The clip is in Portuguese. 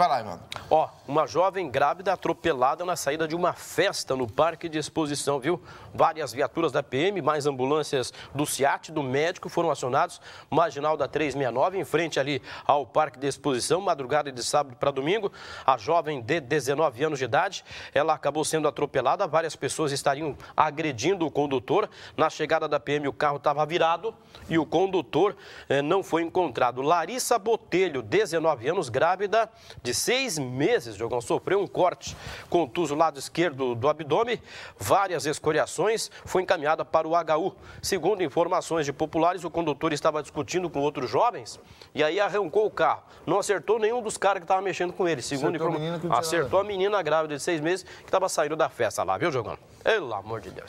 Vai lá, Evandro. Ó, uma jovem grávida atropelada na saída de uma festa no parque de exposição, viu? Várias viaturas da PM, mais ambulâncias do CIAT, do médico, foram acionados. Marginal da 369, em frente ali ao parque de exposição, madrugada de sábado para domingo. A jovem de 19 anos de idade, ela acabou sendo atropelada. Várias pessoas estariam agredindo o condutor. Na chegada da PM, o carro estava virado e o condutor eh, não foi encontrado. Larissa Botelho, 19 anos, grávida. De de seis meses, Diogão, sofreu um corte contuso lado esquerdo do abdômen, várias escoriações, foi encaminhada para o HU. Segundo informações de populares, o condutor estava discutindo com outros jovens e aí arrancou o carro. Não acertou nenhum dos caras que estava mexendo com ele. Segundo acertou, informa... a menina acertou a menina grávida de seis meses que estava saindo da festa lá, viu, Diogão? Pelo amor de Deus.